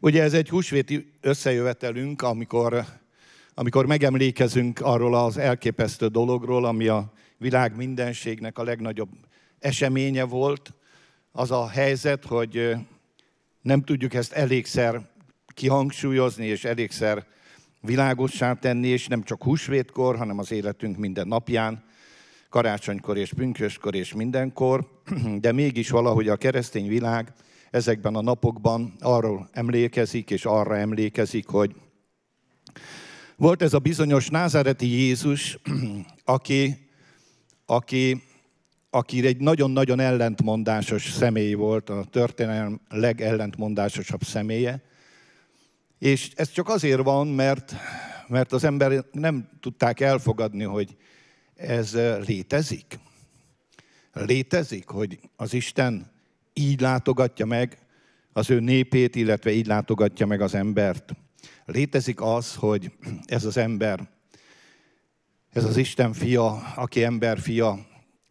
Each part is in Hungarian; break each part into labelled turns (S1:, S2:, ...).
S1: Ugye ez egy húsvéti összejövetelünk, amikor, amikor megemlékezünk arról az elképesztő dologról, ami a világ mindenségnek a legnagyobb eseménye volt. Az a helyzet, hogy nem tudjuk ezt elégszer kihangsúlyozni és elégszer világossá tenni, és nem csak húsvétkor, hanem az életünk minden napján, karácsonykor és pünköskor és mindenkor, de mégis valahogy a keresztény világ ezekben a napokban arról emlékezik, és arra emlékezik, hogy volt ez a bizonyos názáreti Jézus, aki, aki, aki egy nagyon-nagyon ellentmondásos személy volt, a történelem legellentmondásosabb személye. És ez csak azért van, mert, mert az ember nem tudták elfogadni, hogy ez létezik. Létezik, hogy az Isten így látogatja meg az ő népét, illetve így látogatja meg az embert. Létezik az, hogy ez az ember, ez az Isten fia, aki ember fia,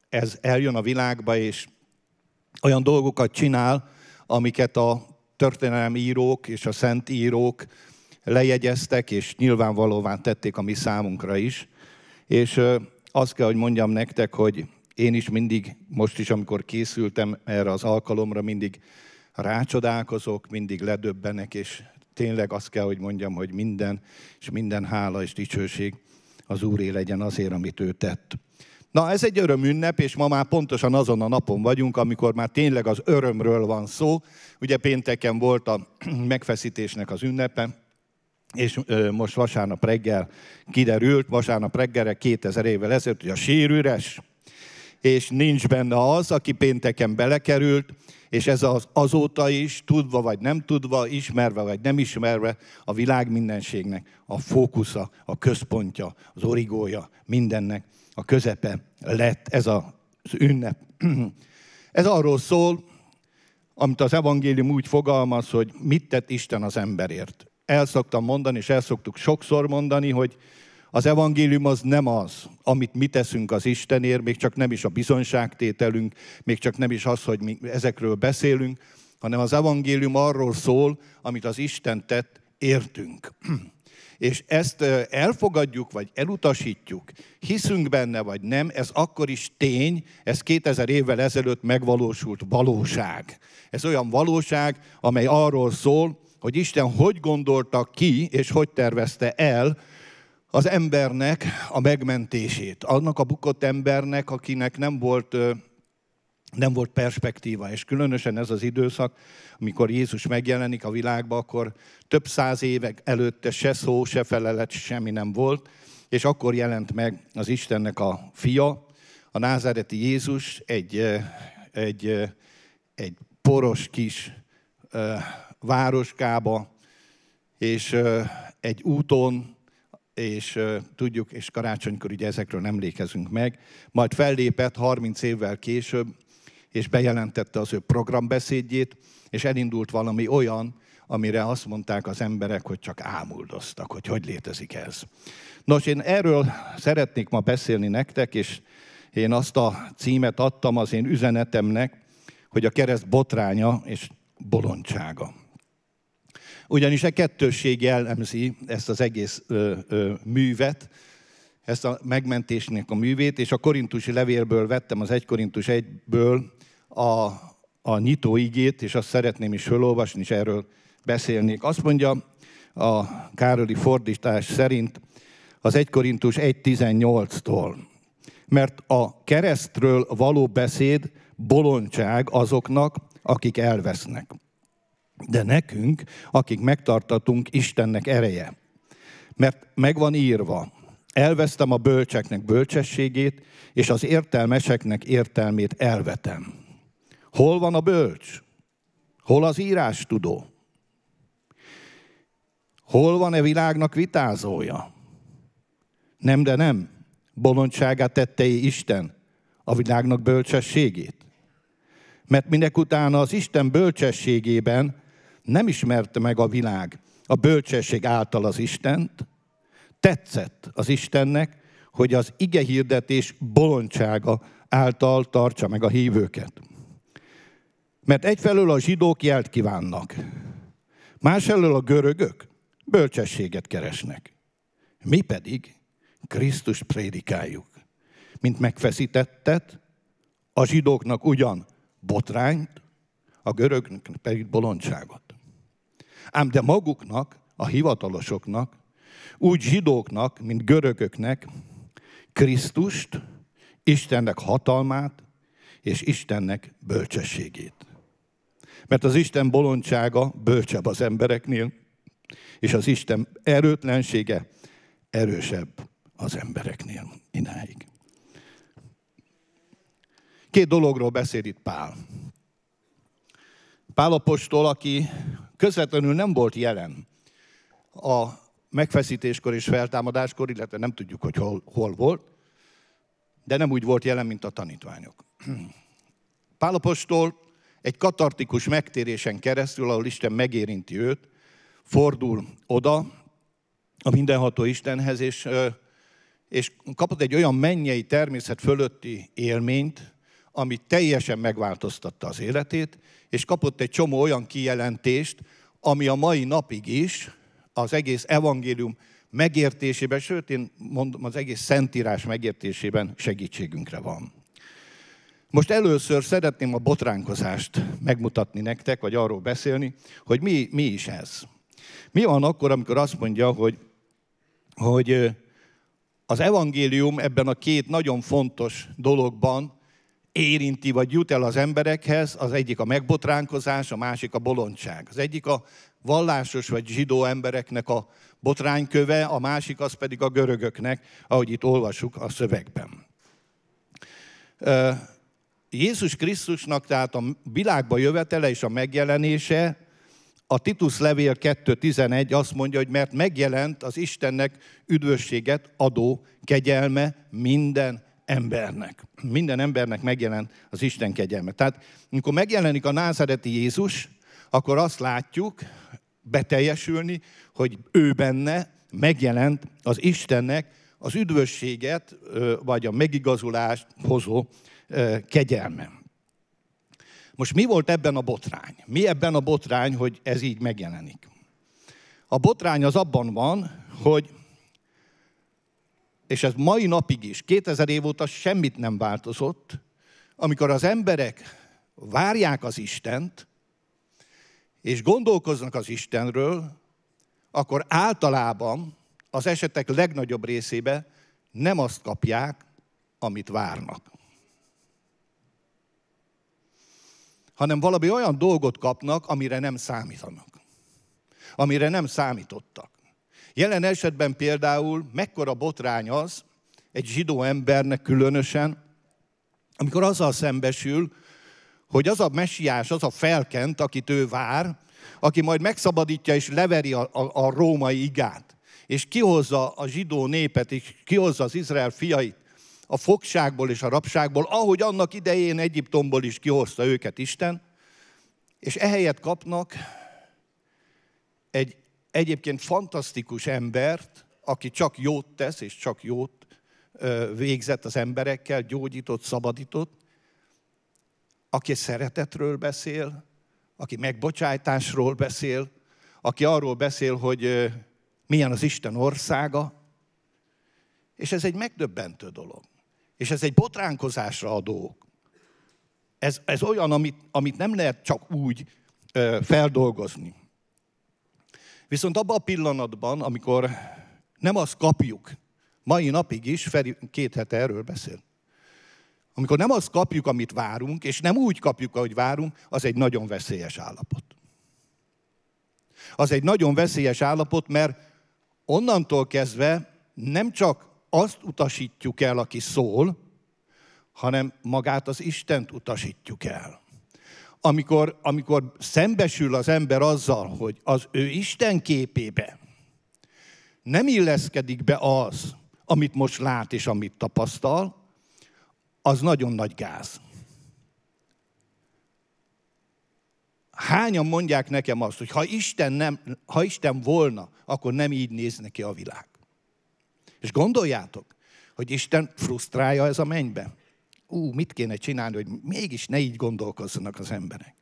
S1: ez eljön a világba, és olyan dolgokat csinál, amiket a történelmi írók és a szent írók lejegyeztek, és nyilvánvalóvá tették a mi számunkra is. És azt kell, hogy mondjam nektek, hogy én is mindig, most is, amikor készültem erre az alkalomra, mindig rácsodálkozok, mindig ledöbbenek, és tényleg azt kell, hogy mondjam, hogy minden, és minden hála és dicsőség az Úré legyen azért, amit ő tett. Na, ez egy örömünnep, és ma már pontosan azon a napon vagyunk, amikor már tényleg az örömről van szó. Ugye pénteken volt a megfeszítésnek az ünnepe, és most vasárnap reggel kiderült, vasárnap reggelre 2000 évvel ezelőtt, hogy a sír és nincs benne az, aki pénteken belekerült, és ez az azóta is, tudva vagy nem tudva, ismerve vagy nem ismerve, a világ mindenségnek a fókusza, a központja, az origója, mindennek a közepe lett ez az ünnep. Ez arról szól, amit az evangélium úgy fogalmaz, hogy mit tett Isten az emberért. El szoktam mondani, és el szoktuk sokszor mondani, hogy az evangélium az nem az, amit mi teszünk az Istenért, még csak nem is a bizonyságtételünk, még csak nem is az, hogy mi ezekről beszélünk, hanem az evangélium arról szól, amit az Isten tett, értünk. És ezt elfogadjuk, vagy elutasítjuk, hiszünk benne, vagy nem, ez akkor is tény, ez 2000 évvel ezelőtt megvalósult valóság. Ez olyan valóság, amely arról szól, hogy Isten hogy gondolta ki, és hogy tervezte el az embernek a megmentését, annak a bukott embernek, akinek nem volt, nem volt perspektíva. És különösen ez az időszak, amikor Jézus megjelenik a világba, akkor több száz évek előtte se szó, se felelet, semmi nem volt, és akkor jelent meg az Istennek a fia, a názáreti Jézus egy, egy, egy poros kis városkába, és egy úton, és tudjuk, és karácsonykor ugye ezekről emlékezünk meg, majd fellépett 30 évvel később, és bejelentette az ő programbeszédjét, és elindult valami olyan, amire azt mondták az emberek, hogy csak ámuldoztak, hogy hogy létezik ez. Nos, én erről szeretnék ma beszélni nektek, és én azt a címet adtam az én üzenetemnek, hogy a kereszt botránya és bolondsága ugyanis a kettősség jellemzi ezt az egész ö, ö, művet, ezt a megmentésnek a művét, és a korintusi levélből vettem az 1 Korintus 1-ből a, a igét, és azt szeretném is fölolvasni, és erről beszélnék. Azt mondja a Károli fordítás szerint az 1 Korintus 1.18-tól, mert a keresztről való beszéd bolondság azoknak, akik elvesznek de nekünk, akik megtartatunk, Istennek ereje. Mert megvan írva, elvesztem a bölcseknek bölcsességét, és az értelmeseknek értelmét elvetem. Hol van a bölcs? Hol az írás tudó? Hol van-e világnak vitázója? Nem, de nem. Bolondságát tettei Isten, a világnak bölcsességét. Mert minek utána az Isten bölcsességében nem ismerte meg a világ a bölcsesség által az Istent, tetszett az Istennek, hogy az ige hirdetés bolondsága által tartsa meg a hívőket. Mert egyfelől a zsidók jelt kívánnak, másfelől a görögök bölcsességet keresnek. Mi pedig Krisztus prédikáljuk, mint megfeszítettet, a zsidóknak ugyan botrányt, a görögnek pedig bolondságot. Ám de maguknak, a hivatalosoknak, úgy zsidóknak, mint görögöknek, Krisztust, Istennek hatalmát és Istennek bölcsességét. Mert az Isten bolondsága bölcsebb az embereknél, és az Isten erőtlensége erősebb az embereknél ináig. Két dologról beszél itt Pál. Pál apostol, aki közvetlenül nem volt jelen a megfeszítéskor és feltámadáskor, illetve nem tudjuk, hogy hol, hol volt, de nem úgy volt jelen, mint a tanítványok. Pálapostól egy katartikus megtérésen keresztül, ahol Isten megérinti őt, fordul oda a mindenható Istenhez, és, és kapott egy olyan mennyei természet fölötti élményt, ami teljesen megváltoztatta az életét, és kapott egy csomó olyan kijelentést, ami a mai napig is az egész evangélium megértésében, sőt én mondom, az egész szentírás megértésében segítségünkre van. Most először szeretném a botránkozást megmutatni nektek, vagy arról beszélni, hogy mi, mi is ez. Mi van akkor, amikor azt mondja, hogy, hogy az evangélium ebben a két nagyon fontos dologban érinti, vagy jut el az emberekhez, az egyik a megbotránkozás, a másik a bolondság. Az egyik a vallásos vagy zsidó embereknek a botrányköve, a másik az pedig a görögöknek, ahogy itt olvasuk a szövegben. Jézus Krisztusnak tehát a világba jövetele és a megjelenése, a Titus levél 2.11 azt mondja, hogy mert megjelent az Istennek üdvösséget adó kegyelme minden embernek. Minden embernek megjelent az Isten kegyelme. Tehát, amikor megjelenik a názareti Jézus, akkor azt látjuk beteljesülni, hogy ő benne megjelent az Istennek az üdvösséget, vagy a megigazulást hozó kegyelme. Most mi volt ebben a botrány? Mi ebben a botrány, hogy ez így megjelenik? A botrány az abban van, hogy és ez mai napig is, 2000 év óta semmit nem változott, amikor az emberek várják az Istent, és gondolkoznak az Istenről, akkor általában az esetek legnagyobb részébe nem azt kapják, amit várnak. Hanem valami olyan dolgot kapnak, amire nem számítanak. Amire nem számítottak. Jelen esetben például mekkora botrány az, egy zsidó embernek különösen, amikor azzal szembesül, hogy az a messiás, az a felkent, akit ő vár, aki majd megszabadítja és leveri a, a, a római igát, és kihozza a zsidó népet, és kihozza az Izrael fiait a fogságból és a rabságból, ahogy annak idején Egyiptomból is kihozta őket Isten, és ehelyett kapnak egy egyébként fantasztikus embert, aki csak jót tesz, és csak jót végzett az emberekkel, gyógyított, szabadított, aki szeretetről beszél, aki megbocsájtásról beszél, aki arról beszél, hogy milyen az Isten országa, és ez egy megdöbbentő dolog. És ez egy botránkozásra adó. Ez, ez olyan, amit, amit nem lehet csak úgy ö, feldolgozni. Viszont abban a pillanatban, amikor nem azt kapjuk, mai napig is, Feri két hete erről beszél, amikor nem azt kapjuk, amit várunk, és nem úgy kapjuk, ahogy várunk, az egy nagyon veszélyes állapot. Az egy nagyon veszélyes állapot, mert onnantól kezdve nem csak azt utasítjuk el, aki szól, hanem magát az Istent utasítjuk el amikor, amikor szembesül az ember azzal, hogy az ő Isten képébe nem illeszkedik be az, amit most lát és amit tapasztal, az nagyon nagy gáz. Hányan mondják nekem azt, hogy ha Isten, nem, ha Isten volna, akkor nem így néz neki a világ. És gondoljátok, hogy Isten frusztrálja ez a mennybe ú, mit kéne csinálni, hogy mégis ne így gondolkozzanak az emberek.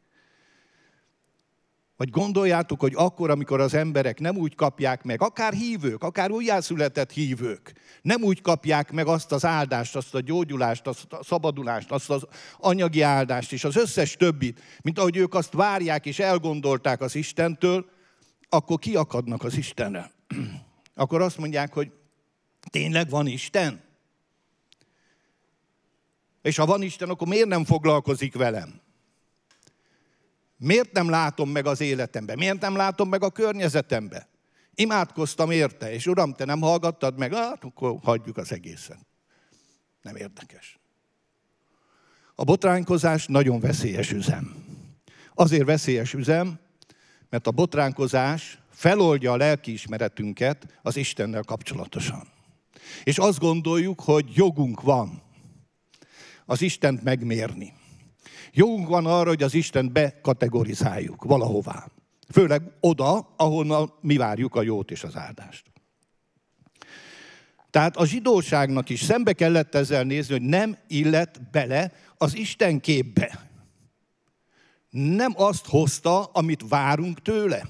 S1: Vagy gondoljátok, hogy akkor, amikor az emberek nem úgy kapják meg, akár hívők, akár újjászületett hívők, nem úgy kapják meg azt az áldást, azt a gyógyulást, azt a szabadulást, azt az anyagi áldást és az összes többit, mint ahogy ők azt várják és elgondolták az Istentől, akkor kiakadnak az Istenre. akkor azt mondják, hogy tényleg van Isten? És ha van Isten, akkor miért nem foglalkozik velem? Miért nem látom meg az életembe? Miért nem látom meg a környezetembe? Imádkoztam érte, és Uram, te nem hallgattad meg, hát akkor hagyjuk az egészen. Nem érdekes. A botránkozás nagyon veszélyes üzem. Azért veszélyes üzem, mert a botránkozás feloldja a lelkiismeretünket az Istennel kapcsolatosan. És azt gondoljuk, hogy jogunk van az Istent megmérni. Jogunk van arra, hogy az Istent bekategorizáljuk valahová. Főleg oda, ahonnan mi várjuk a jót és az áldást. Tehát a zsidóságnak is szembe kellett ezzel nézni, hogy nem illet bele az Isten képbe. Nem azt hozta, amit várunk tőle.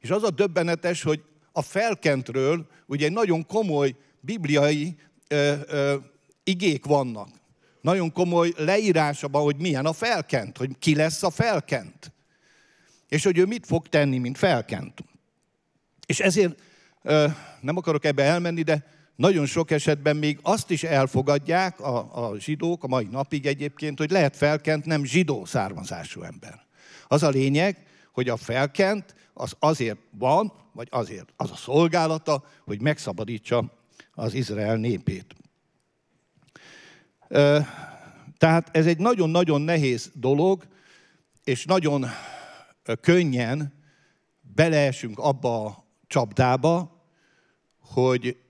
S1: És az a döbbenetes, hogy a felkentről ugye egy nagyon komoly bibliai ö, ö, igék vannak nagyon komoly abban, hogy milyen a felkent, hogy ki lesz a felkent. És hogy ő mit fog tenni, mint felkent. És ezért nem akarok ebbe elmenni, de nagyon sok esetben még azt is elfogadják a, a zsidók, a mai napig egyébként, hogy lehet felkent nem zsidó származású ember. Az a lényeg, hogy a felkent az azért van, vagy azért az a szolgálata, hogy megszabadítsa az Izrael népét. Tehát ez egy nagyon-nagyon nehéz dolog, és nagyon könnyen beleesünk abba a csapdába, hogy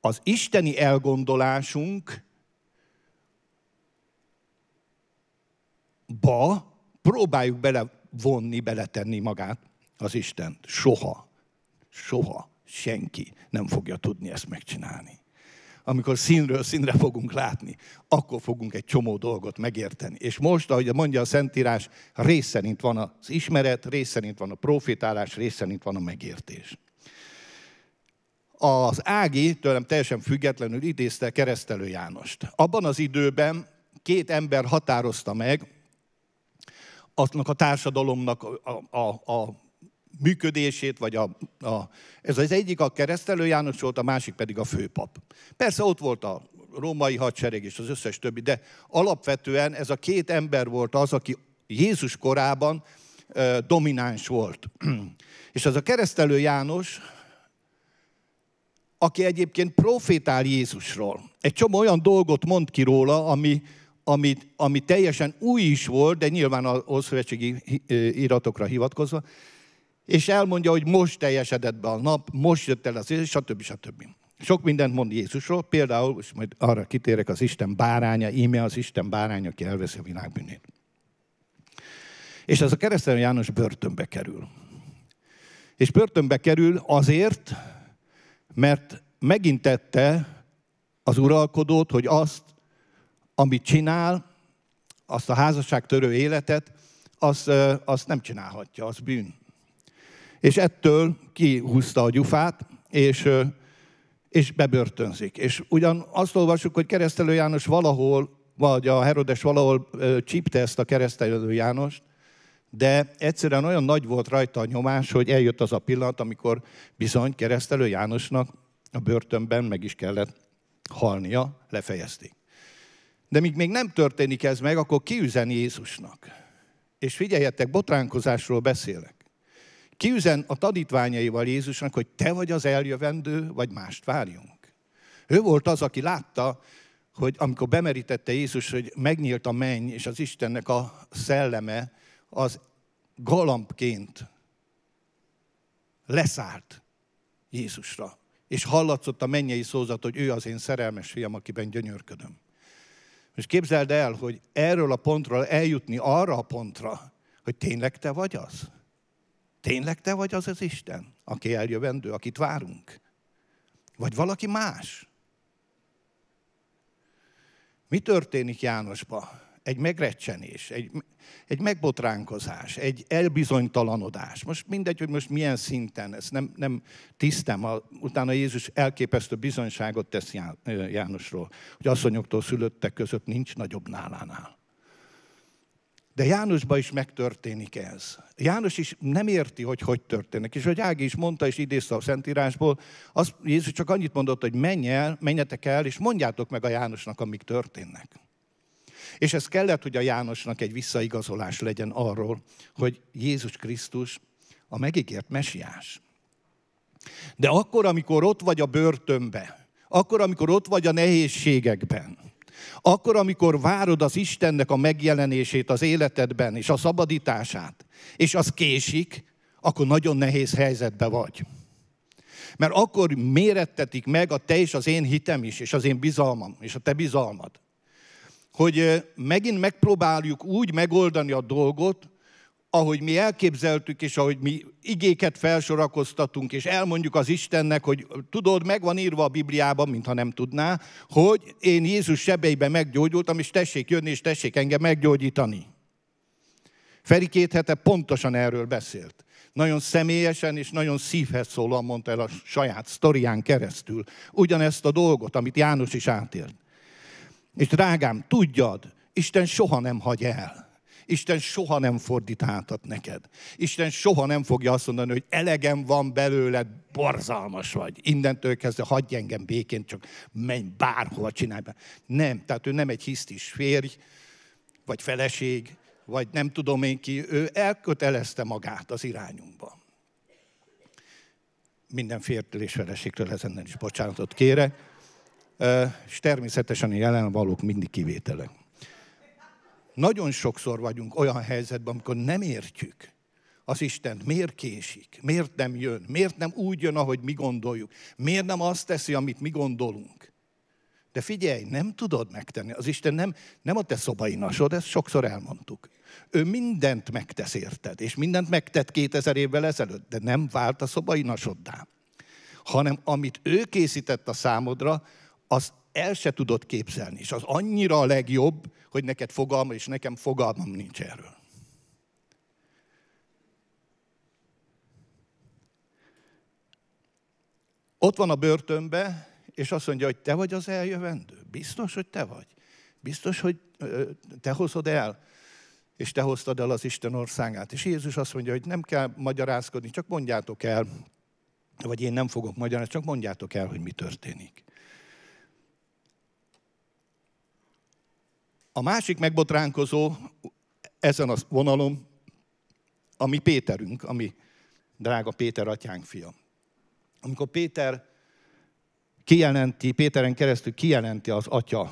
S1: az isteni elgondolásunk ba próbáljuk belevonni, beletenni magát az Istent. Soha, soha senki nem fogja tudni ezt megcsinálni amikor színről színre fogunk látni, akkor fogunk egy csomó dolgot megérteni. És most, ahogy mondja a Szentírás, rész szerint van az ismeret, rész szerint van a profitálás, rész szerint van a megértés. Az Ági tőlem teljesen függetlenül idézte keresztelő Jánost. Abban az időben két ember határozta meg, aznak a társadalomnak a, a, a működését, vagy a, a, ez az egyik a keresztelő János volt, a másik pedig a főpap. Persze ott volt a római hadsereg és az összes többi, de alapvetően ez a két ember volt az, aki Jézus korában ö, domináns volt. és az a keresztelő János, aki egyébként profétál Jézusról. Egy csomó olyan dolgot mond ki róla, ami, ami, ami teljesen új is volt, de nyilván az ószövetségi iratokra hivatkozva, és elmondja, hogy most teljesedett be a nap, most jött el az élet, stb. stb. Sok mindent mond Jézusról, például, és majd arra kitérek, az Isten báránya, íme az Isten báránya, aki elveszi a világ bűnét. És ez a keresztelő János börtönbe kerül. És börtönbe kerül azért, mert megintette az uralkodót, hogy azt, amit csinál, azt a házasságtörő életet, azt, azt nem csinálhatja, az bűn és ettől kihúzta a gyufát, és, és bebörtönzik. És ugyan azt olvassuk, hogy keresztelő János valahol, vagy a Herodes valahol csípte ezt a keresztelő Jánost, de egyszerűen olyan nagy volt rajta a nyomás, hogy eljött az a pillanat, amikor bizony keresztelő Jánosnak a börtönben meg is kellett halnia, lefejezték. De míg még nem történik ez meg, akkor kiüzeni Jézusnak. És figyeljetek, botránkozásról beszélek kiüzen a tanítványaival Jézusnak, hogy te vagy az eljövendő, vagy mást várjunk. Ő volt az, aki látta, hogy amikor bemerítette Jézus, hogy megnyílt a menny, és az Istennek a szelleme, az galambként leszállt Jézusra. És hallatszott a mennyei szózat, hogy ő az én szerelmes fiam, akiben gyönyörködöm. És képzeld el, hogy erről a pontról eljutni arra a pontra, hogy tényleg te vagy az? Tényleg te vagy az az Isten, aki eljövendő, akit várunk? Vagy valaki más? Mi történik Jánosba? Egy megrecsenés, egy, egy megbotránkozás, egy elbizonytalanodás. Most mindegy, hogy most milyen szinten, ez nem, nem tisztem. A, utána Jézus elképesztő bizonyságot tesz Jánosról, hogy asszonyoktól szülöttek között nincs nagyobb nálánál. De Jánosban is megtörténik ez. János is nem érti, hogy hogy történik. És hogy Ági is mondta, és idézte a Szentírásból, az Jézus csak annyit mondott, hogy menj el, menjetek el, és mondjátok meg a Jánosnak, amik történnek. És ez kellett, hogy a Jánosnak egy visszaigazolás legyen arról, hogy Jézus Krisztus a megígért mesiás. De akkor, amikor ott vagy a börtönbe, akkor, amikor ott vagy a nehézségekben, akkor, amikor várod az Istennek a megjelenését az életedben, és a szabadítását, és az késik, akkor nagyon nehéz helyzetbe vagy. Mert akkor mérettetik meg a te és az én hitem is, és az én bizalmam, és a te bizalmad. Hogy megint megpróbáljuk úgy megoldani a dolgot, ahogy mi elképzeltük, és ahogy mi igéket felsorakoztatunk, és elmondjuk az Istennek, hogy tudod, meg van írva a Bibliában, mintha nem tudná, hogy én Jézus sebeiben meggyógyultam, és tessék jönni, és tessék engem meggyógyítani. Feri két hete pontosan erről beszélt. Nagyon személyesen és nagyon szívhez szólóan mondta el a saját sztorián keresztül. Ugyanezt a dolgot, amit János is átélt. És drágám, tudjad, Isten soha nem hagy el Isten soha nem fordít hátat neked. Isten soha nem fogja azt mondani, hogy elegem van belőled, borzalmas vagy. Innentől kezdve hagyj engem békén, csak menj bárhova, csinálj be. Nem, tehát ő nem egy hisztis férj, vagy feleség, vagy nem tudom én ki, ő elkötelezte magát az irányunkba. Minden fértől és feleségtől ezennel is bocsánatot kére, és természetesen a jelen valók mindig kivételek. Nagyon sokszor vagyunk olyan helyzetben, amikor nem értjük az Isten miért késik, miért nem jön, miért nem úgy jön, ahogy mi gondoljuk, miért nem azt teszi, amit mi gondolunk. De figyelj, nem tudod megtenni. Az Isten nem, nem a te szobainasod, ezt sokszor elmondtuk. Ő mindent megtesz érted, és mindent megtett 2000 évvel ezelőtt, de nem vált a szobainasoddá. Hanem amit ő készített a számodra, az el se tudod képzelni, és az annyira a legjobb, hogy neked fogalma, és nekem fogalmam nincs erről. Ott van a börtönbe, és azt mondja, hogy te vagy az eljövendő. Biztos, hogy te vagy. Biztos, hogy te hozod el és te hoztad el az Isten országát. És Jézus azt mondja, hogy nem kell magyarázkodni, csak mondjátok el, vagy én nem fogok magyarázni, csak mondjátok el, hogy mi történik. A másik megbotránkozó ezen a vonalon, ami Péterünk, ami drága Péter atyánk fia. Amikor Péter kijelenti, Péteren keresztül kijelenti az atya,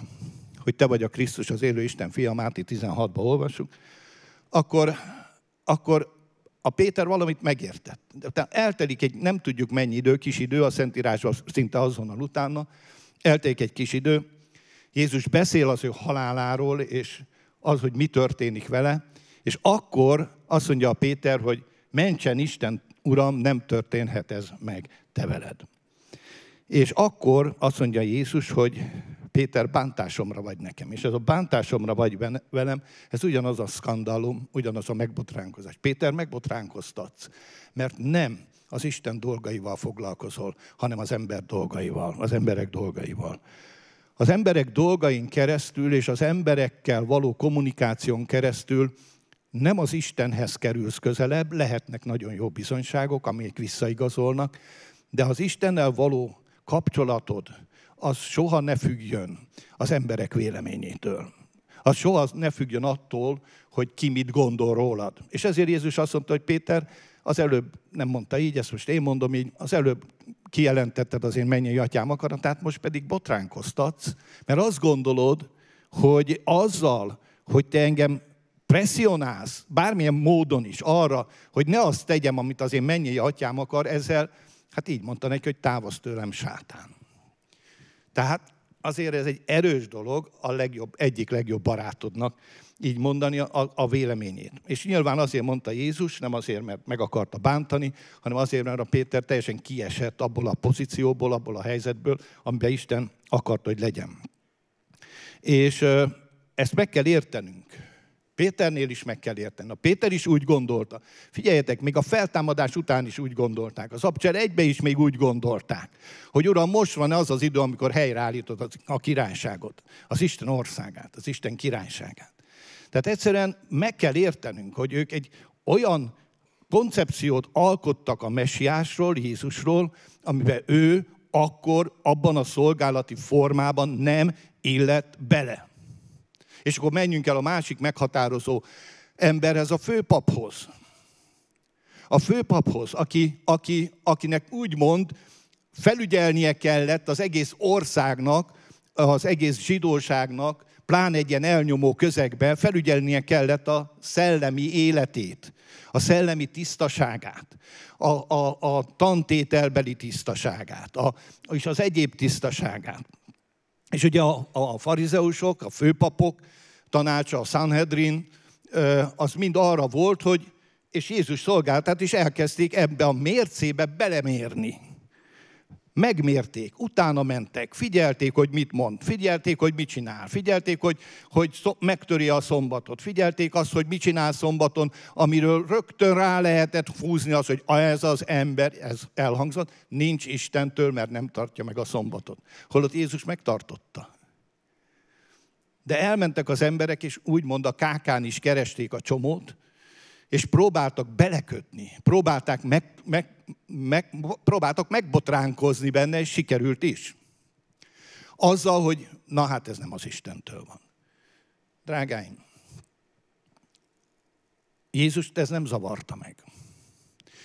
S1: hogy te vagy a Krisztus, az élő Isten fia, Máté 16-ba olvasjuk, akkor, akkor a Péter valamit megértett. De eltelik egy nem tudjuk mennyi idő, kis idő, a Szentírásban szinte azonnal utána, eltelik egy kis idő, Jézus beszél az ő haláláról, és az, hogy mi történik vele, és akkor azt mondja a Péter, hogy mentsen Isten, Uram, nem történhet ez meg te veled. És akkor azt mondja Jézus, hogy Péter, bántásomra vagy nekem. És ez a bántásomra vagy velem, ez ugyanaz a skandalum, ugyanaz a megbotránkozás. Péter, megbotránkoztatsz, mert nem az Isten dolgaival foglalkozol, hanem az ember dolgaival, az emberek dolgaival. Az emberek dolgain keresztül és az emberekkel való kommunikáción keresztül nem az Istenhez kerülsz közelebb, lehetnek nagyon jó bizonyságok, amelyek visszaigazolnak, de az Istennel való kapcsolatod, az soha ne függjön az emberek véleményétől. Az soha ne függjön attól, hogy ki mit gondol rólad. És ezért Jézus azt mondta, hogy Péter, az előbb nem mondta így, ezt most én mondom így, az előbb kijelentetted az én mennyei atyám akaratát, most pedig botránkoztatsz, mert azt gondolod, hogy azzal, hogy te engem presszionálsz bármilyen módon is arra, hogy ne azt tegyem, amit az én mennyei atyám akar, ezzel, hát így mondta neki, hogy távozz tőlem sátán. Tehát azért ez egy erős dolog a legjobb, egyik legjobb barátodnak így mondani a, a véleményét. És nyilván azért mondta Jézus, nem azért, mert meg akarta bántani, hanem azért, mert a Péter teljesen kiesett abból a pozícióból, abból a helyzetből, amiben Isten akart, hogy legyen. És ezt meg kell értenünk, Péternél is meg kell érteni. A Péter is úgy gondolta. Figyeljetek, még a feltámadás után is úgy gondolták. Az abcser egybe is még úgy gondolták, hogy uram, most van az az idő, amikor helyreállítod a királyságot, az Isten országát, az Isten királyságát. Tehát egyszerűen meg kell értenünk, hogy ők egy olyan koncepciót alkottak a messiásról, Jézusról, amiben ő akkor abban a szolgálati formában nem illett bele. És akkor menjünk el a másik meghatározó emberhez, a főpaphoz. A főpaphoz, aki, aki, akinek úgymond felügyelnie kellett az egész országnak, az egész zsidóságnak, pláne egy ilyen elnyomó közegben felügyelnie kellett a szellemi életét, a szellemi tisztaságát, a, a, a tantételbeli tisztaságát, a, és az egyéb tisztaságát. És ugye a, a farizeusok, a főpapok tanácsa, a Sanhedrin, az mind arra volt, hogy és Jézus szolgáltat és elkezdték ebbe a mércébe belemérni megmérték, utána mentek, figyelték, hogy mit mond, figyelték, hogy mit csinál, figyelték, hogy, hogy megtöri a szombatot, figyelték azt, hogy mit csinál szombaton, amiről rögtön rá lehetett fúzni az, hogy ez az ember, ez elhangzott, nincs Istentől, mert nem tartja meg a szombatot. Holott Jézus megtartotta. De elmentek az emberek, és úgymond a kákán is keresték a csomót, és próbáltak belekötni, próbálták meg, meg, meg, próbáltak megbotránkozni benne, és sikerült is. Azzal, hogy na hát ez nem az Istentől van. Drágáim, Jézust ez nem zavarta meg.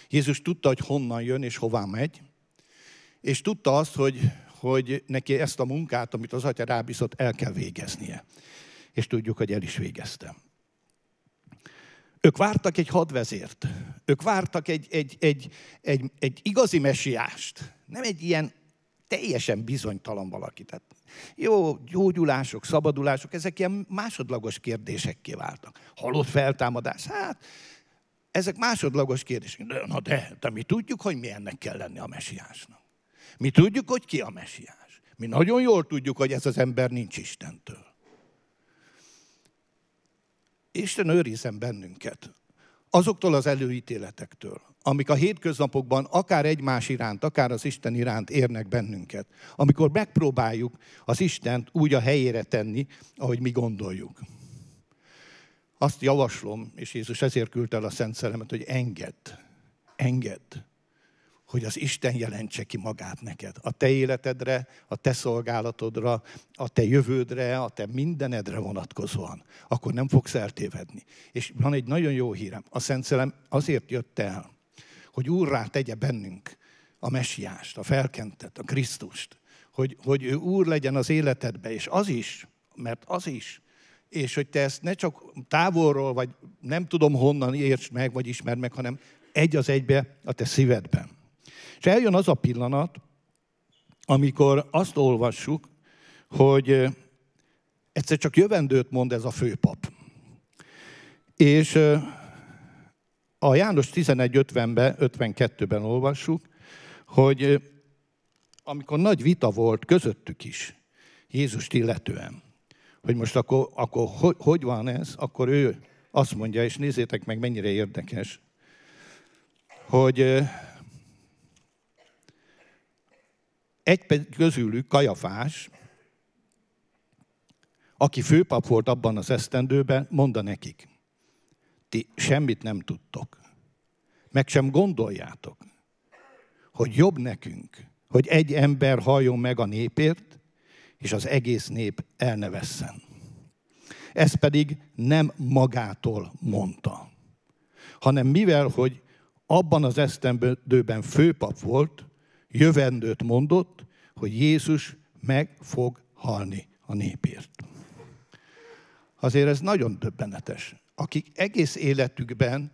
S1: Jézus tudta, hogy honnan jön és hová megy, és tudta azt, hogy, hogy neki ezt a munkát, amit az atya rábízott, el kell végeznie. És tudjuk, hogy el is végezte. Ők vártak egy hadvezért, ők vártak egy, egy, egy, egy, egy igazi mesiást, nem egy ilyen teljesen bizonytalan valaki. Tehát jó, gyógyulások, szabadulások, ezek ilyen másodlagos kérdésekké váltak. Halott feltámadás, hát ezek másodlagos kérdések. De, na de, de mi tudjuk, hogy mi ennek kell lenni a mesiásnak. Mi tudjuk, hogy ki a mesiás. Mi nagyon jól tudjuk, hogy ez az ember nincs Istentől. Isten őrizzen bennünket azoktól az előítéletektől, amik a hétköznapokban akár egymás iránt, akár az Isten iránt érnek bennünket. Amikor megpróbáljuk az Istent úgy a helyére tenni, ahogy mi gondoljuk. Azt javaslom, és Jézus ezért küldte el a Szent Szellemet, hogy engedd, engedd hogy az Isten jelentse ki magát neked. A te életedre, a te szolgálatodra, a te jövődre, a te mindenedre vonatkozóan. Akkor nem fogsz eltévedni. És van egy nagyon jó hírem. A Szent Szellem azért jött el, hogy úrrá tegye bennünk a mesiást, a felkentet, a Krisztust. Hogy, hogy ő úr legyen az életedbe, és az is, mert az is, és hogy te ezt ne csak távolról, vagy nem tudom honnan értsd meg, vagy ismerd meg, hanem egy az egybe a te szívedben. És eljön az a pillanat, amikor azt olvassuk, hogy egyszer csak jövendőt mond ez a főpap. És a János 11.50-ben, 52-ben olvassuk, hogy amikor nagy vita volt közöttük is, Jézus illetően, hogy most akkor, akkor hogy, hogy van ez, akkor ő azt mondja, és nézzétek meg, mennyire érdekes, hogy Egy közülük Kajafás, aki főpap volt abban az esztendőben, mondta nekik, ti semmit nem tudtok, meg sem gondoljátok, hogy jobb nekünk, hogy egy ember halljon meg a népért, és az egész nép elnevesszen. Ezt pedig nem magától mondta, hanem mivel, hogy abban az esztendőben főpap volt, jövendőt mondott, hogy Jézus meg fog halni a népért. Azért ez nagyon döbbenetes. Akik egész életükben,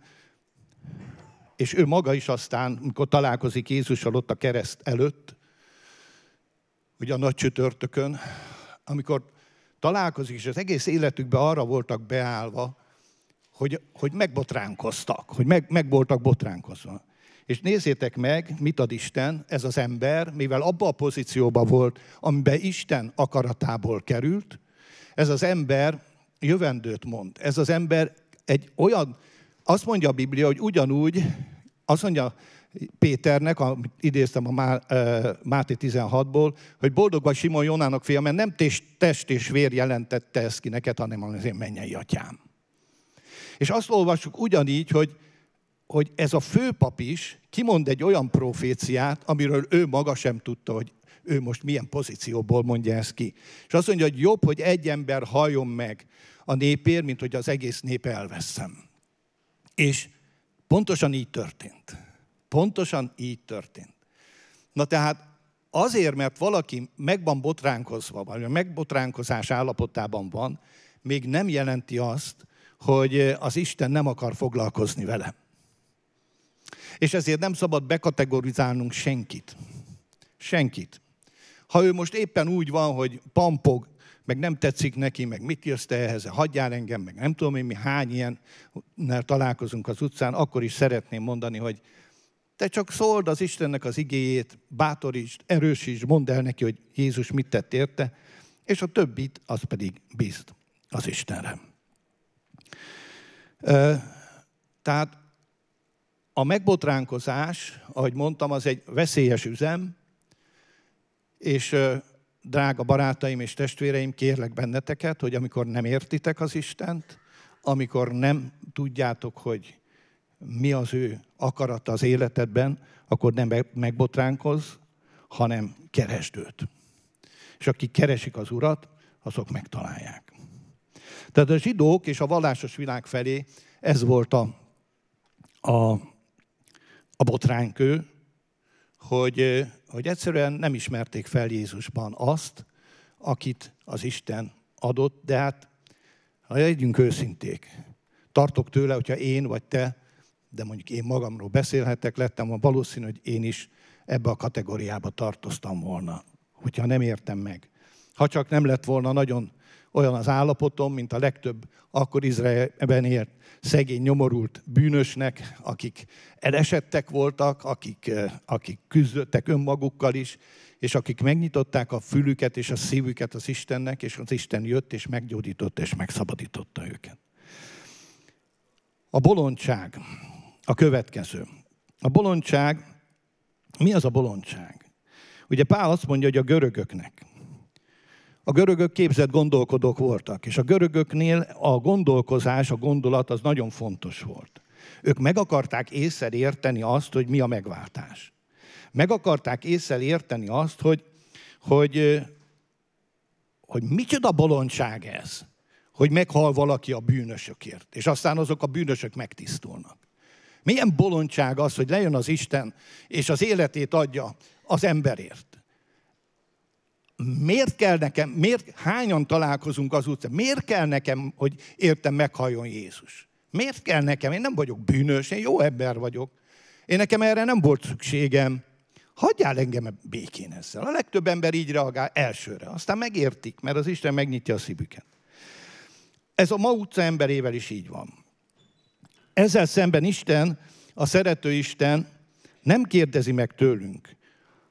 S1: és ő maga is aztán, amikor találkozik Jézussal ott a kereszt előtt, ugye a nagy csütörtökön, amikor találkozik, és az egész életükben arra voltak beállva, hogy, hogy megbotránkoztak, hogy meg, meg voltak botránkozva. És nézzétek meg, mit ad Isten, ez az ember, mivel abba a pozícióba volt, amiben Isten akaratából került, ez az ember jövendőt mond. Ez az ember egy olyan, azt mondja a Biblia, hogy ugyanúgy, azt mondja Péternek, amit idéztem a Máté 16-ból, hogy boldog vagy Simon Jónának fia, mert nem test, test és vér jelentette ezt ki neked, hanem az én mennyei atyám. És azt olvassuk ugyanígy, hogy hogy ez a főpap is kimond egy olyan proféciát, amiről ő maga sem tudta, hogy ő most milyen pozícióból mondja ezt ki. És azt mondja, hogy jobb, hogy egy ember halljon meg a népért, mint hogy az egész nép elveszem. És pontosan így történt. Pontosan így történt. Na tehát azért, mert valaki meg van botránkozva, vagy a megbotránkozás állapotában van, még nem jelenti azt, hogy az Isten nem akar foglalkozni vele és ezért nem szabad bekategorizálnunk senkit. Senkit. Ha ő most éppen úgy van, hogy pampog, meg nem tetszik neki, meg mit jössz te ehhez, hagyjál engem, meg nem tudom én mi, hány ilyennel találkozunk az utcán, akkor is szeretném mondani, hogy te csak szóld az Istennek az igéjét, bátorítsd, erősítsd, mondd el neki, hogy Jézus mit tett érte, és a többit az pedig bízd az Istenre. Tehát a megbotránkozás, ahogy mondtam, az egy veszélyes üzem, és drága barátaim és testvéreim, kérlek benneteket, hogy amikor nem értitek az Istent, amikor nem tudjátok, hogy mi az ő akarata az életedben, akkor nem megbotránkoz, hanem keresd őt. És aki keresik az Urat, azok megtalálják. Tehát a zsidók és a vallásos világ felé ez volt a, a a botránykő, hogy, hogy egyszerűen nem ismerték fel Jézusban azt, akit az Isten adott, de hát ha legyünk őszinték, tartok tőle, hogyha én vagy te, de mondjuk én magamról beszélhetek, lettem a valószínű, hogy én is ebbe a kategóriába tartoztam volna, hogyha nem értem meg. Ha csak nem lett volna nagyon olyan az állapotom, mint a legtöbb akkor Izraelben ért szegény, nyomorult bűnösnek, akik elesettek voltak, akik, eh, akik küzdöttek önmagukkal is, és akik megnyitották a fülüket és a szívüket az Istennek, és az Isten jött és meggyógyította és megszabadította őket. A bolondság a következő. A bolondság, mi az a bolondság? Ugye Pál azt mondja, hogy a görögöknek, a görögök képzett gondolkodók voltak, és a görögöknél a gondolkozás, a gondolat az nagyon fontos volt. Ők meg akarták észre érteni azt, hogy mi a megváltás. Meg akarták észre érteni azt, hogy, hogy, hogy micsoda bolondság ez, hogy meghal valaki a bűnösökért, és aztán azok a bűnösök megtisztulnak. Milyen bolondság az, hogy lejön az Isten, és az életét adja az emberért miért kell nekem, miért, hányan találkozunk az utcán, miért kell nekem, hogy értem meghalljon Jézus? Miért kell nekem? Én nem vagyok bűnös, én jó ember vagyok. Én nekem erre nem volt szükségem. Hagyjál engem békén ezzel. A legtöbb ember így reagál elsőre, aztán megértik, mert az Isten megnyitja a szívüket. Ez a ma utca emberével is így van. Ezzel szemben Isten, a szerető Isten nem kérdezi meg tőlünk,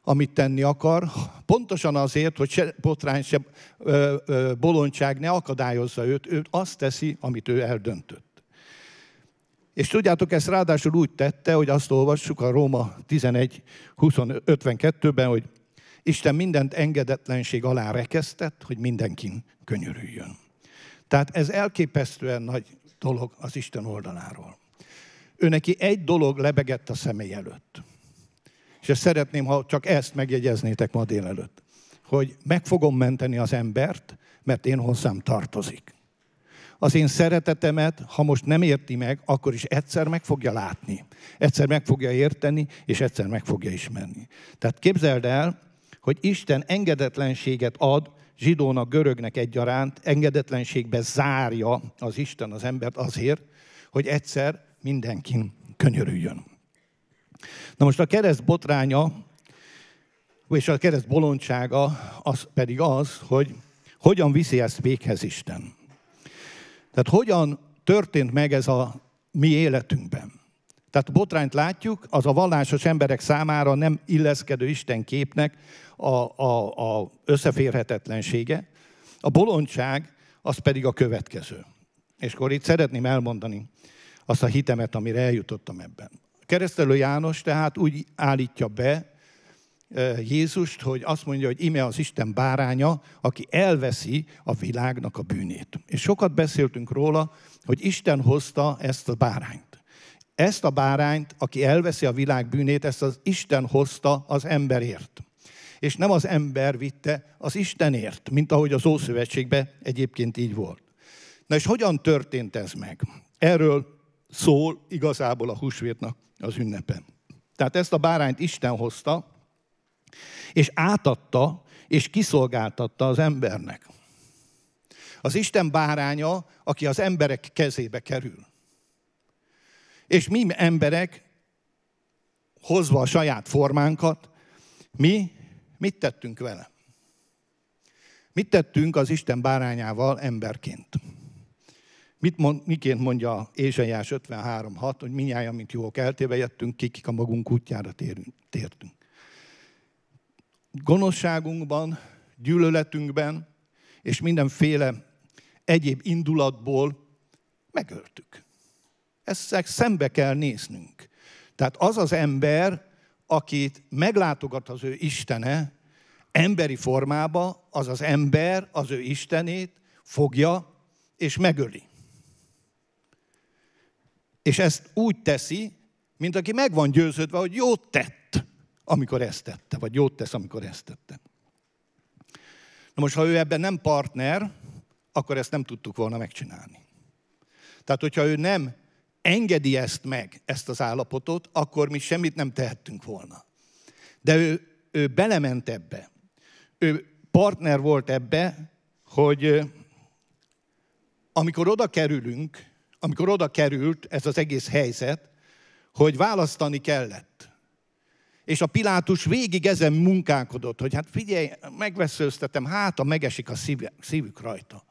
S1: amit tenni akar, pontosan azért, hogy se botrány, se ö, ö, bolondság ne akadályozza őt, ő azt teszi, amit ő eldöntött. És tudjátok, ezt ráadásul úgy tette, hogy azt olvassuk a Róma 11.52-ben, hogy Isten mindent engedetlenség alá rekesztett, hogy mindenkin könyörüljön. Tehát ez elképesztően nagy dolog az Isten oldaláról. Ő neki egy dolog lebegett a személy előtt – és szeretném, ha csak ezt megjegyeznétek ma délelőtt, hogy meg fogom menteni az embert, mert én hozzám tartozik. Az én szeretetemet, ha most nem érti meg, akkor is egyszer meg fogja látni, egyszer meg fogja érteni, és egyszer meg fogja ismerni. Tehát képzeld el, hogy Isten engedetlenséget ad zsidónak, görögnek egyaránt, engedetlenségbe zárja az Isten az embert azért, hogy egyszer mindenkin könyörüljön. Na most a kereszt botránya, és a kereszt bolondsága az pedig az, hogy hogyan viszi ezt véghez Isten. Tehát hogyan történt meg ez a mi életünkben. Tehát a botrányt látjuk, az a vallásos emberek számára nem illeszkedő Isten képnek a, a, a összeférhetetlensége. A bolondság az pedig a következő. És akkor itt szeretném elmondani azt a hitemet, amire eljutottam ebben. Keresztelő János tehát úgy állítja be eh, Jézust, hogy azt mondja, hogy ime az Isten báránya, aki elveszi a világnak a bűnét. És sokat beszéltünk róla, hogy Isten hozta ezt a bárányt. Ezt a bárányt, aki elveszi a világ bűnét, ezt az Isten hozta az emberért és nem az ember vitte, az Istenért, mint ahogy az Ószövetségben egyébként így volt. Na és hogyan történt ez meg? Erről szól igazából a húsvétnak az ünnepen. Tehát ezt a bárányt Isten hozta, és átadta, és kiszolgáltatta az embernek. Az Isten báránya, aki az emberek kezébe kerül. És mi emberek, hozva a saját formánkat, mi mit tettünk vele? Mit tettünk az Isten bárányával emberként? Mit mond, miként mondja Ézsaiás 53.6, hogy minnyáján, mint jók eltéve jöttünk, kikik a magunk útjára térünk, tértünk. Gonoszságunkban, gyűlöletünkben és mindenféle egyéb indulatból megöltük. Ezzel szembe kell néznünk. Tehát az az ember, akit meglátogat az ő Istene emberi formába, az az ember az ő Istenét fogja és megöli. És ezt úgy teszi, mint aki meg van győződve, hogy jót tett, amikor ezt tette, vagy jót tesz, amikor ezt tette. Na most, ha ő ebben nem partner, akkor ezt nem tudtuk volna megcsinálni. Tehát, hogyha ő nem engedi ezt meg, ezt az állapotot, akkor mi semmit nem tehettünk volna. De ő, ő belement ebbe. Ő partner volt ebbe, hogy amikor oda kerülünk, amikor oda került ez az egész helyzet, hogy választani kellett. És a Pilátus végig ezen munkálkodott, hogy hát figyelj, megveszőztetem, hát ha megesik a szívük rajta.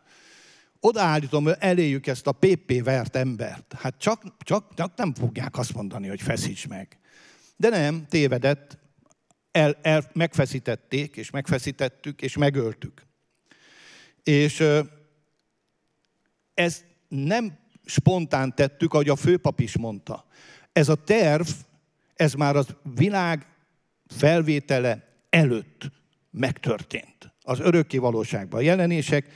S1: Odaállítom eléjük ezt a PP vert embert. Hát csak, csak, csak nem fogják azt mondani, hogy feszíts meg. De nem, tévedett, el, el, megfeszítették, és megfeszítettük, és megöltük. És ez nem spontán tettük, ahogy a főpap is mondta. Ez a terv, ez már az világ felvétele előtt megtörtént. Az örökké valóságban a jelenések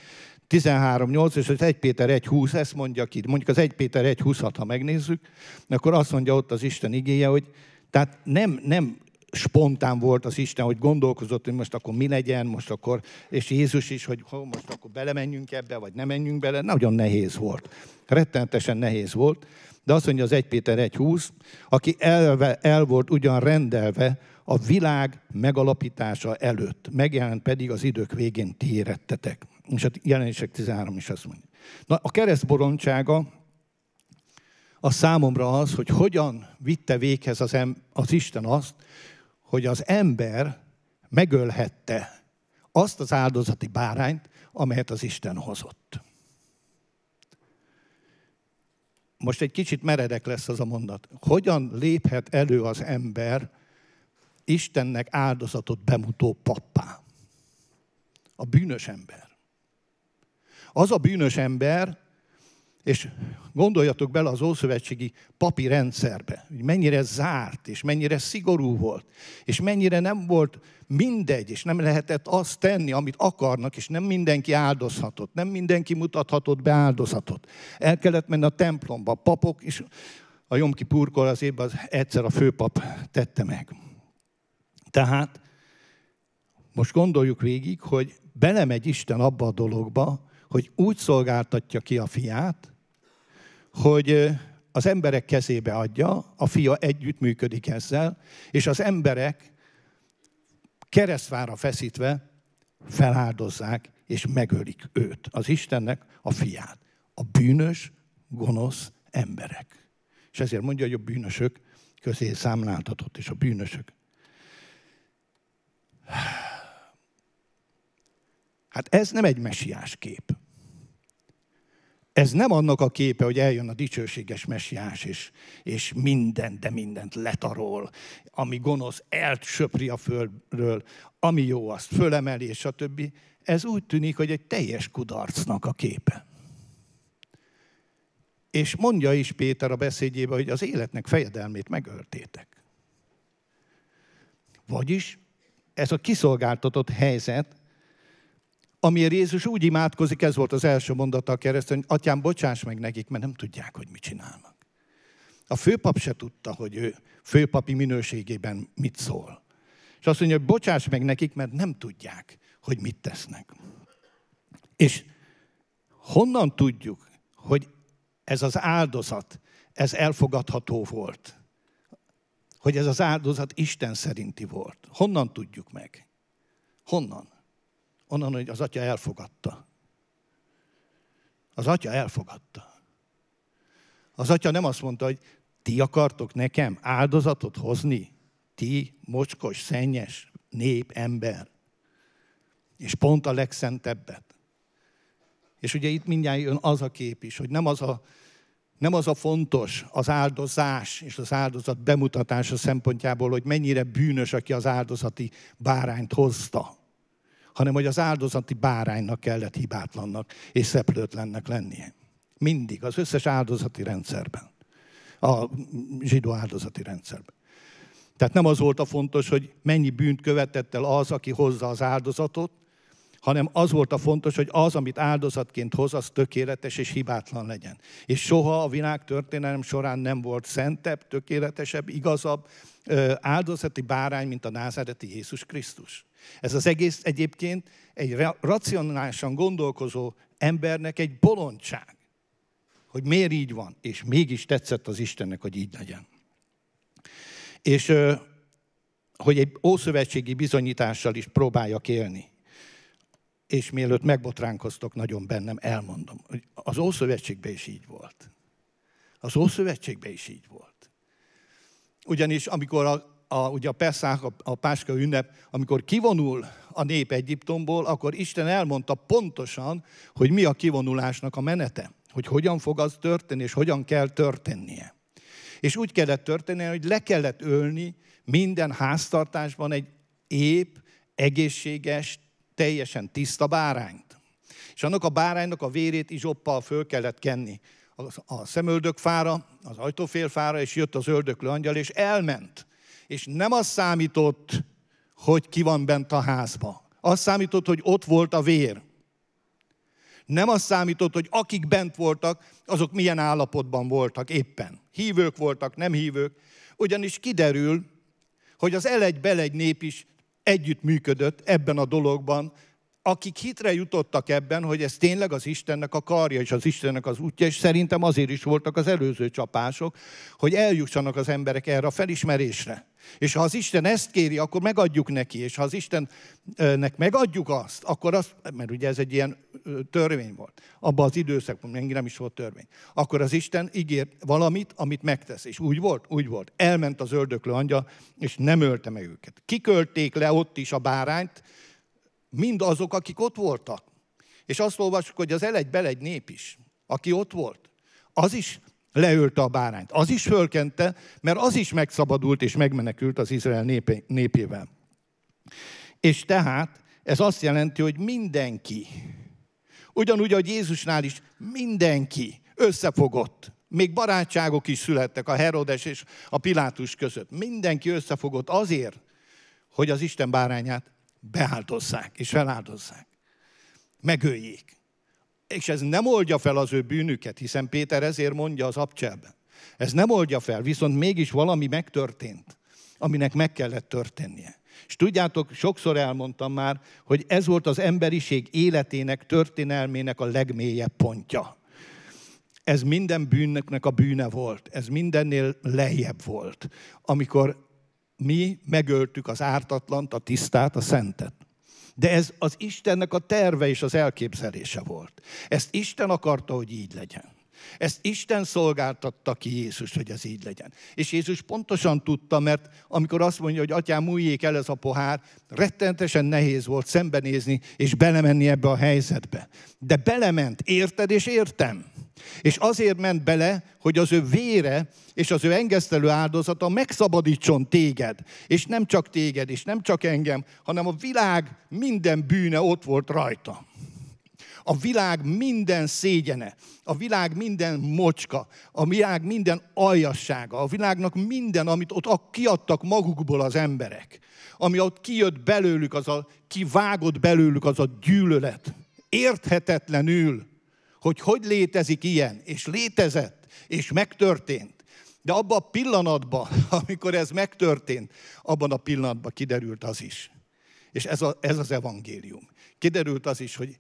S1: 13.8 és az 1 Péter 1.20, ezt mondja ki, mondjuk az 1 Péter 1.20-at, ha megnézzük, akkor azt mondja ott az Isten igéje, hogy tehát nem, nem spontán volt az Isten, hogy gondolkozott, hogy most akkor mi legyen, most akkor, és Jézus is, hogy ha most akkor belemenjünk ebbe, vagy nem menjünk bele, nagyon nehéz volt. Rettenetesen nehéz volt, de azt mondja az 1 Péter 1.20, aki elve, el volt ugyan rendelve a világ megalapítása előtt, megjelent pedig az idők végén ti érettetek. És a jelenések 13 is azt mondja. Na, a kereszt a számomra az, hogy hogyan vitte véghez az, em, az Isten azt, hogy az ember megölhette azt az áldozati bárányt, amelyet az Isten hozott. Most egy kicsit meredek lesz az a mondat. Hogyan léphet elő az ember Istennek áldozatot bemutó pappá? A bűnös ember. Az a bűnös ember, és gondoljatok bele az Ószövetségi papi rendszerbe, hogy mennyire zárt, és mennyire szigorú volt, és mennyire nem volt mindegy, és nem lehetett azt tenni, amit akarnak, és nem mindenki áldozhatott, nem mindenki mutathatott be áldozatot. El kellett menni a templomba, a papok, és a Jomki Purkor az évben az egyszer a főpap tette meg. Tehát most gondoljuk végig, hogy belemegy Isten abba a dologba, hogy úgy szolgáltatja ki a fiát, hogy az emberek kezébe adja, a fia együttműködik ezzel, és az emberek keresztvára feszítve feláldozzák és megölik őt, az Istennek a fiát. A bűnös, gonosz emberek. És ezért mondja, hogy a bűnösök közé számláltatott, és a bűnösök. Hát ez nem egy mesiás kép. Ez nem annak a képe, hogy eljön a dicsőséges messiás, és, és mindent, de mindent letarol, ami gonosz, eltsöpri a földről, ami jó, azt fölemeli, és a többi. Ez úgy tűnik, hogy egy teljes kudarcnak a képe. És mondja is Péter a beszédjében, hogy az életnek fejedelmét megöltétek. Vagyis ez a kiszolgáltatott helyzet Amiért Jézus úgy imádkozik, ez volt az első mondata a keresztül, hogy atyám, bocsáss meg nekik, mert nem tudják, hogy mit csinálnak. A főpap se tudta, hogy ő főpapi minőségében mit szól. És azt mondja, hogy bocsáss meg nekik, mert nem tudják, hogy mit tesznek. És honnan tudjuk, hogy ez az áldozat, ez elfogadható volt? Hogy ez az áldozat Isten szerinti volt? Honnan tudjuk meg? Honnan? Onnan, hogy az atya elfogadta. Az atya elfogadta. Az atya nem azt mondta, hogy ti akartok nekem áldozatot hozni? Ti, mocskos, szennyes nép, ember. És pont a legszentebbet. És ugye itt mindjárt jön az a kép is, hogy nem az a, nem az a fontos az áldozás és az áldozat bemutatása szempontjából, hogy mennyire bűnös, aki az áldozati bárányt hozta hanem hogy az áldozati báránynak kellett hibátlannak és szeplőtlennek lennie. Mindig, az összes áldozati rendszerben. A zsidó áldozati rendszerben. Tehát nem az volt a fontos, hogy mennyi bűnt követett el az, aki hozza az áldozatot, hanem az volt a fontos, hogy az, amit áldozatként hoz, az tökéletes és hibátlan legyen. És soha a világ történelem során nem volt szentebb, tökéletesebb, igazabb áldozati bárány, mint a názáreti Jézus Krisztus. Ez az egész egyébként egy racionálisan gondolkozó embernek egy bolondság, hogy miért így van, és mégis tetszett az Istennek, hogy így legyen. És hogy egy ószövetségi bizonyítással is próbáljak élni és mielőtt megbotránkoztok nagyon bennem, elmondom, hogy az Ószövetségben is így volt. Az Ószövetségben is így volt. Ugyanis amikor a, a, ugye a Peszák, a, a Páska ünnep, amikor kivonul a nép Egyiptomból, akkor Isten elmondta pontosan, hogy mi a kivonulásnak a menete, hogy hogyan fog az történni, és hogyan kell történnie. És úgy kellett történnie, hogy le kellett ölni minden háztartásban egy ép, egészséges, teljesen tiszta bárányt. És annak a báránynak a vérét izsoppal föl kellett kenni a fára, az ajtófélfára, és jött az ördöklő angyal, és elment. És nem az számított, hogy ki van bent a házba. Az számított, hogy ott volt a vér. Nem az számított, hogy akik bent voltak, azok milyen állapotban voltak éppen. Hívők voltak, nem hívők. Ugyanis kiderül, hogy az elegy-belegy nép is együttműködött ebben a dologban, akik hitre jutottak ebben, hogy ez tényleg az Istennek a karja és az Istennek az útja, és szerintem azért is voltak az előző csapások, hogy eljussanak az emberek erre a felismerésre. És ha az Isten ezt kéri, akkor megadjuk neki, és ha az Istennek megadjuk azt, akkor azt, mert ugye ez egy ilyen törvény volt, abban az időszakban még nem is volt törvény, akkor az Isten ígér valamit, amit megtesz. És úgy volt? Úgy volt. Elment az ördöklő angyal, és nem ölte meg őket. Kikölték le ott is a bárányt, mind azok, akik ott voltak. És azt olvassuk, hogy az elegy belegy nép is, aki ott volt, az is leölte a bárányt, az is fölkente, mert az is megszabadult és megmenekült az Izrael népé, népével. És tehát ez azt jelenti, hogy mindenki, ugyanúgy, ahogy Jézusnál is, mindenki összefogott. Még barátságok is születtek a Herodes és a Pilátus között. Mindenki összefogott azért, hogy az Isten bárányát beáldozzák és feláldozzák. Megöljék. És ez nem oldja fel az ő bűnüket, hiszen Péter ezért mondja az abcselben. Ez nem oldja fel, viszont mégis valami megtörtént, aminek meg kellett történnie. És tudjátok, sokszor elmondtam már, hogy ez volt az emberiség életének, történelmének a legmélyebb pontja. Ez minden bűnöknek a bűne volt, ez mindennél lejjebb volt, amikor mi megöltük az ártatlant, a tisztát, a szentet. De ez az Istennek a terve és az elképzelése volt. Ezt Isten akarta, hogy így legyen. Ezt Isten szolgáltatta ki Jézus, hogy ez így legyen. És Jézus pontosan tudta, mert amikor azt mondja, hogy atyám, újjék el ez a pohár, rettentesen nehéz volt szembenézni és belemenni ebbe a helyzetbe. De belement, érted és értem. És azért ment bele, hogy az ő vére és az ő engesztelő áldozata megszabadítson téged. És nem csak téged, és nem csak engem, hanem a világ minden bűne ott volt rajta. A világ minden szégyene, a világ minden mocska, a világ minden aljassága, a világnak minden, amit ott kiadtak magukból az emberek, ami ott kijött belőlük, az a, kivágott belőlük az a gyűlölet, érthetetlenül hogy hogy létezik ilyen, és létezett, és megtörtént. De abban a pillanatban, amikor ez megtörtént, abban a pillanatban kiderült az is. És ez, a, ez az evangélium. Kiderült az is, hogy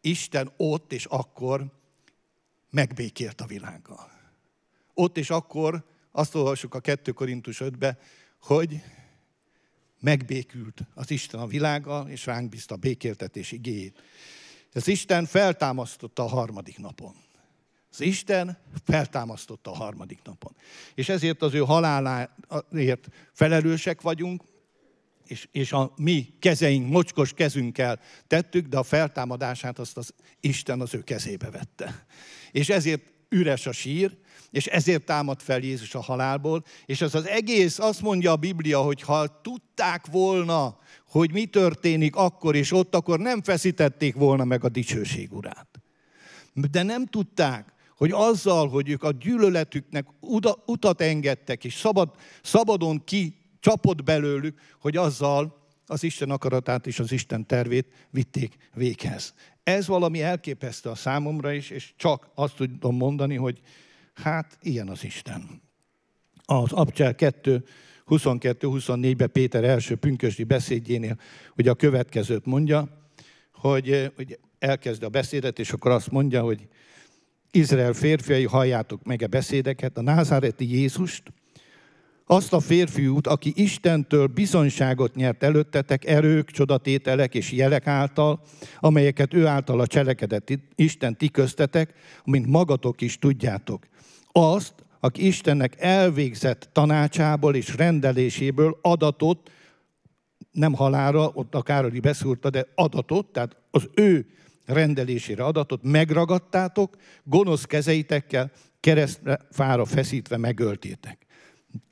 S1: Isten ott és akkor megbékélt a világgal. Ott és akkor azt olvassuk a 2 Korintus 5-be, hogy megbékült az Isten a világgal, és ránk bízta a békéltetés igéjét. Az Isten feltámasztotta a harmadik napon. Az Isten feltámasztotta a harmadik napon. És ezért az ő haláláért felelősek vagyunk, és, és a mi kezeink, mocskos kezünkkel tettük, de a feltámadását azt az Isten az ő kezébe vette. És ezért üres a sír, és ezért támad fel Jézus a halálból, és az az egész azt mondja a Biblia, hogy ha tudták volna, hogy mi történik akkor és ott, akkor nem feszítették volna meg a dicsőség urát. De nem tudták, hogy azzal, hogy ők a gyűlöletüknek utat engedtek, és szabad, szabadon ki csapott belőlük, hogy azzal az Isten akaratát és az Isten tervét vitték véghez. Ez valami elképesztő a számomra is, és csak azt tudom mondani, hogy Hát, ilyen az Isten. Az Abcsel 2, 22-24-ben Péter első pünkösdi beszédjénél hogy a következőt mondja, hogy, hogy elkezd a beszédet, és akkor azt mondja, hogy Izrael férfiai, halljátok meg a beszédeket, a názáreti Jézust, azt a férfiút, aki Istentől bizonyságot nyert előttetek erők, csodatételek és jelek által, amelyeket ő által a cselekedett Isten ti köztetek, amint magatok is tudjátok azt, aki Istennek elvégzett tanácsából és rendeléséből adatot, nem halára, ott a Károli beszúrta, de adatot, tehát az ő rendelésére adatot megragadtátok, gonosz kezeitekkel keresztre fára feszítve megöltétek.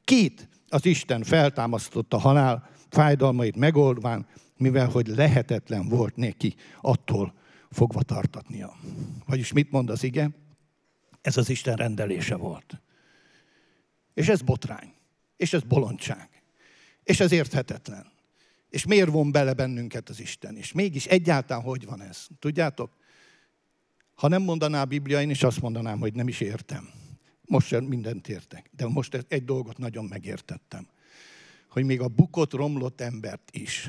S1: Két az Isten feltámasztotta halál fájdalmait megoldván, mivel hogy lehetetlen volt neki attól fogva tartatnia. Vagyis mit mond az igen? Ez az Isten rendelése volt. És ez botrány. És ez bolondság. És ez érthetetlen. És miért von bele bennünket az Isten? És mégis egyáltalán hogy van ez? Tudjátok? Ha nem mondaná a Biblia, én is azt mondanám, hogy nem is értem. Most sem mindent értek. De most egy dolgot nagyon megértettem. Hogy még a bukott, romlott embert is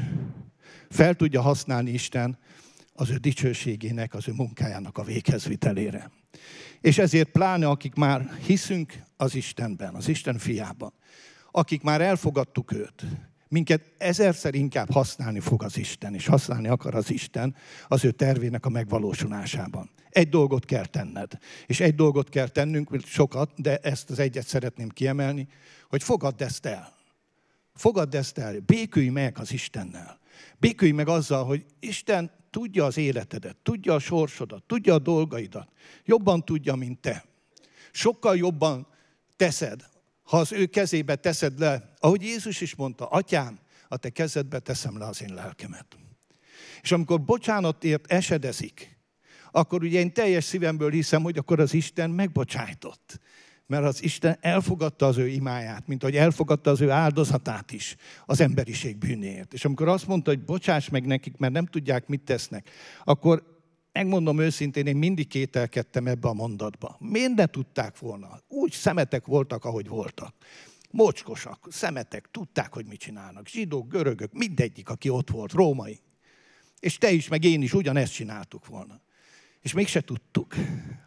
S1: fel tudja használni Isten az ő dicsőségének, az ő munkájának a véghezvitelére. És ezért pláne, akik már hiszünk az Istenben, az Isten fiában, akik már elfogadtuk őt, minket ezerszer inkább használni fog az Isten, és használni akar az Isten az ő tervének a megvalósulásában. Egy dolgot kell tenned, és egy dolgot kell tennünk, sokat, de ezt az egyet szeretném kiemelni, hogy fogadd ezt el. Fogadd ezt el, békülj meg az Istennel. Békülj meg azzal, hogy Isten tudja az életedet, tudja a sorsodat, tudja a dolgaidat. Jobban tudja, mint te. Sokkal jobban teszed, ha az ő kezébe teszed le, ahogy Jézus is mondta, atyám, a te kezedbe teszem le az én lelkemet. És amikor bocsánatért esedezik, akkor ugye én teljes szívemből hiszem, hogy akkor az Isten megbocsájtott mert az Isten elfogadta az ő imáját, mint ahogy elfogadta az ő áldozatát is az emberiség bűnéért. És amikor azt mondta, hogy bocsáss meg nekik, mert nem tudják, mit tesznek, akkor megmondom őszintén, én mindig kételkedtem ebbe a mondatba. Miért ne tudták volna? Úgy szemetek voltak, ahogy voltak. Mocskosak, szemetek, tudták, hogy mit csinálnak. Zsidók, görögök, mindegyik, aki ott volt, római. És te is, meg én is ugyanezt csináltuk volna. És mégse tudtuk,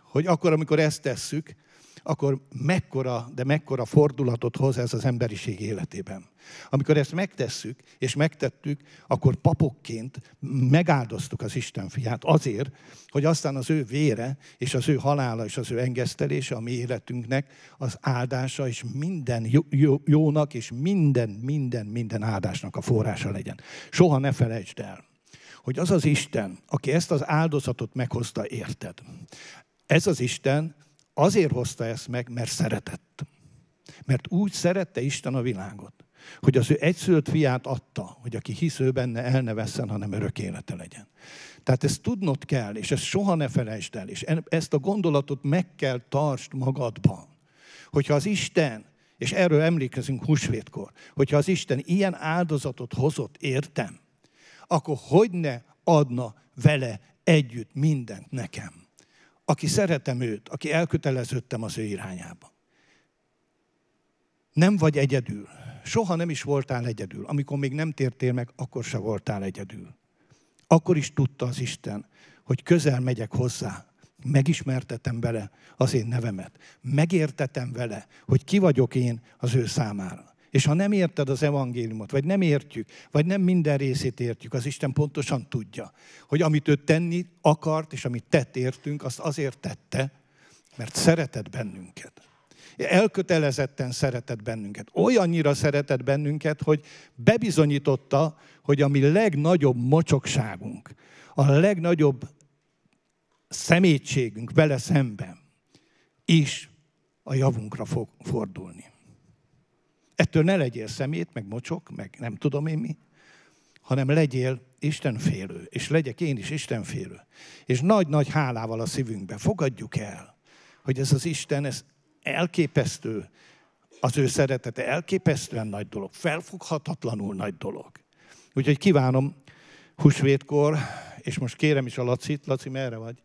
S1: hogy akkor, amikor ezt tesszük, akkor mekkora, de mekkora fordulatot hoz ez az emberiség életében. Amikor ezt megtesszük, és megtettük, akkor papokként megáldoztuk az Isten fiát azért, hogy aztán az ő vére, és az ő halála, és az ő engesztelése a mi életünknek az áldása, és minden jó, jó, jónak, és minden, minden, minden áldásnak a forrása legyen. Soha ne felejtsd el hogy az az Isten, aki ezt az áldozatot meghozta, érted. Ez az Isten Azért hozta ezt meg, mert szeretett. Mert úgy szerette Isten a világot, hogy az ő egyszült fiát adta, hogy aki hisz ő benne, el ne vesszen, hanem örök élete legyen. Tehát ezt tudnod kell, és ezt soha ne felejtsd el, és ezt a gondolatot meg kell tartsd magadban. Hogyha az Isten, és erről emlékezünk húsvétkor, hogyha az Isten ilyen áldozatot hozott, értem, akkor hogy ne adna vele együtt mindent nekem? aki szeretem őt, aki elköteleződtem az ő irányába. Nem vagy egyedül. Soha nem is voltál egyedül. Amikor még nem tértél meg, akkor se voltál egyedül. Akkor is tudta az Isten, hogy közel megyek hozzá, megismertetem vele az én nevemet, megértetem vele, hogy ki vagyok én az ő számára. És ha nem érted az evangéliumot, vagy nem értjük, vagy nem minden részét értjük, az Isten pontosan tudja, hogy amit ő tenni akart, és amit tett értünk, azt azért tette, mert szeretett bennünket. Elkötelezetten szeretett bennünket. Olyannyira szeretett bennünket, hogy bebizonyította, hogy a mi legnagyobb mocsokságunk, a legnagyobb szemétségünk vele szemben is a javunkra fog fordulni. Ettől ne legyél szemét, meg mocsok, meg nem tudom én mi, hanem legyél Istenfélő, és legyek én is Istenfélő. És nagy-nagy hálával a szívünkbe fogadjuk el, hogy ez az Isten, ez elképesztő, az ő szeretete elképesztően nagy dolog, felfoghatatlanul nagy dolog. Úgyhogy kívánom húsvétkor, és most kérem is a Lacit, Laci, merre vagy?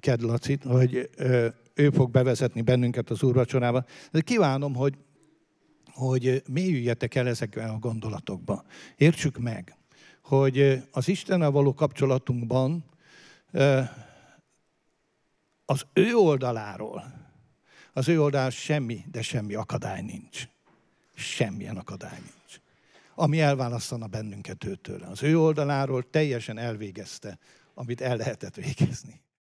S1: Ked Lacit, hogy ő fog bevezetni bennünket az úrvacsorába. De kívánom, hogy hogy mélyüljetek el ezekben a gondolatokba. Értsük meg, hogy az Istennel való kapcsolatunkban az ő oldaláról, az ő oldalán semmi, de semmi akadály nincs. Semmilyen akadály nincs. Ami elválasztana bennünket őtől. Az ő oldaláról teljesen elvégezte, amit el lehetett végezni.